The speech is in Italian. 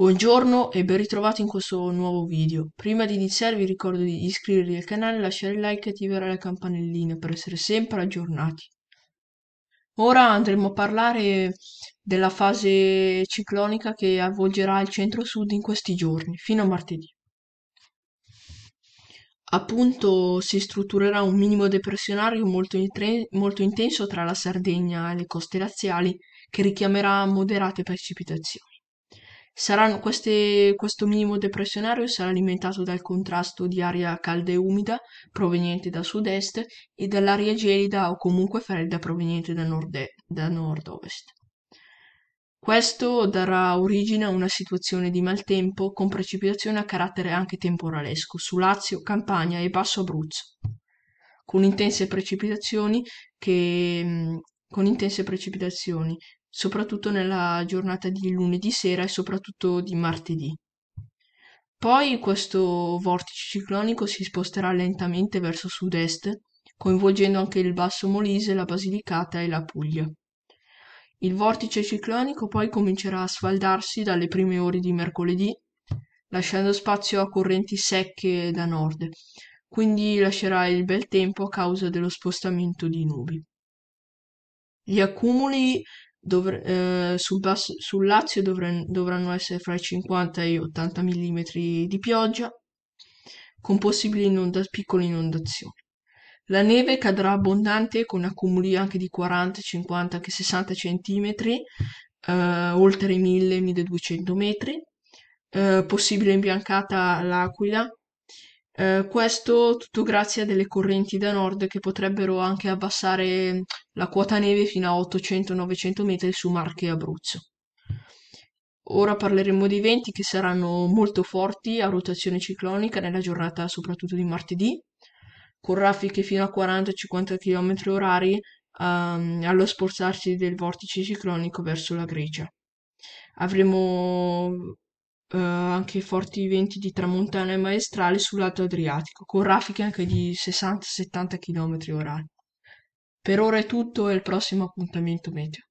Buongiorno e ben ritrovati in questo nuovo video. Prima di iniziare vi ricordo di iscrivervi al canale, lasciare il like e attivare la campanellina per essere sempre aggiornati. Ora andremo a parlare della fase ciclonica che avvolgerà il centro-sud in questi giorni, fino a martedì. Appunto si strutturerà un minimo depressionario molto, molto intenso tra la Sardegna e le coste laziali che richiamerà moderate precipitazioni. Saranno queste, questo minimo depressionario sarà alimentato dal contrasto di aria calda e umida proveniente da sud-est e dall'aria gelida o comunque fredda proveniente da, nord- da nord-ovest. Questo darà origine a una situazione di maltempo con precipitazioni a carattere anche temporalesco su Lazio, Campania e Basso Abruzzo, con intense precipitazioni che con intense precipitazioni soprattutto nella giornata di lunedì sera e soprattutto di martedì. Poi questo vortice ciclonico si sposterà lentamente verso sud-est, coinvolgendo anche il Basso Molise, la Basilicata e la Puglia. Il vortice ciclonico poi comincerà a sfaldarsi dalle prime ore di mercoledì, lasciando spazio a correnti secche da nord, quindi lascerà il bel tempo a causa dello spostamento di nubi. Gli accumuli dovr- eh, sul, bas- sul, Lazio dovr- dovranno essere fra i 50 e gli 80 mm di pioggia, con possibili inonda- piccole inondazioni. La neve cadrà abbondante con accumuli anche di 40, 50, anche 60 cm, eh, oltre i 1000-1200 metri. Eh, possibile imbiancata all'aquila eh, questo tutto grazie a delle correnti da nord che potrebbero anche abbassare mm, la quota neve fino a 800-900 metri su Marche e Abruzzo. Ora parleremo di venti che saranno molto forti a rotazione ciclonica nella giornata soprattutto di martedì, con raffiche fino a 40-50 km h um, allo sforzarsi del vortice ciclonico verso la Grecia. Avremo eh, anche forti venti di tramontana e maestrali sul lato adriatico, con raffiche anche di 60-70 km orari. Per ora è tutto e il prossimo appuntamento meteo.